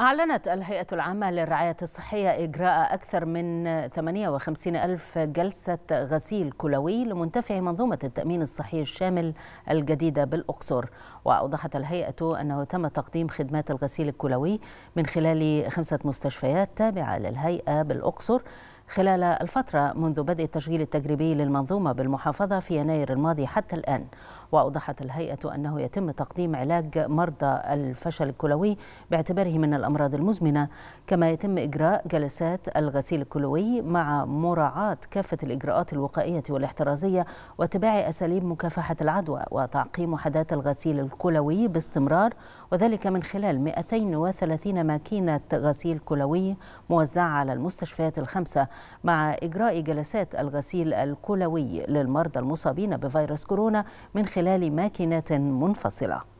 أعلنت الهيئة العامة للرعاية الصحية إجراء أكثر من 58 ألف جلسة غسيل كلوي لمنتفع منظومة التأمين الصحي الشامل الجديدة بالأقصر وأوضحت الهيئة أنه تم تقديم خدمات الغسيل الكلوي من خلال خمسة مستشفيات تابعة للهيئة بالأقصر خلال الفترة منذ بدء التشغيل التجريبي للمنظومة بالمحافظة في يناير الماضي حتى الآن وأوضحت الهيئة أنه يتم تقديم علاج مرضى الفشل الكلوي باعتباره من الأمراض المزمنة كما يتم إجراء جلسات الغسيل الكلوي مع مراعاة كافة الإجراءات الوقائية والاحترازية واتباع أساليب مكافحة العدوى وتعقيم وحدات الغسيل الكلوي باستمرار وذلك من خلال 230 ماكينة غسيل كلوي موزعة على المستشفيات الخمسة مع إجراء جلسات الغسيل الكلوي للمرضى المصابين بفيروس كورونا من خلال ماكينات منفصله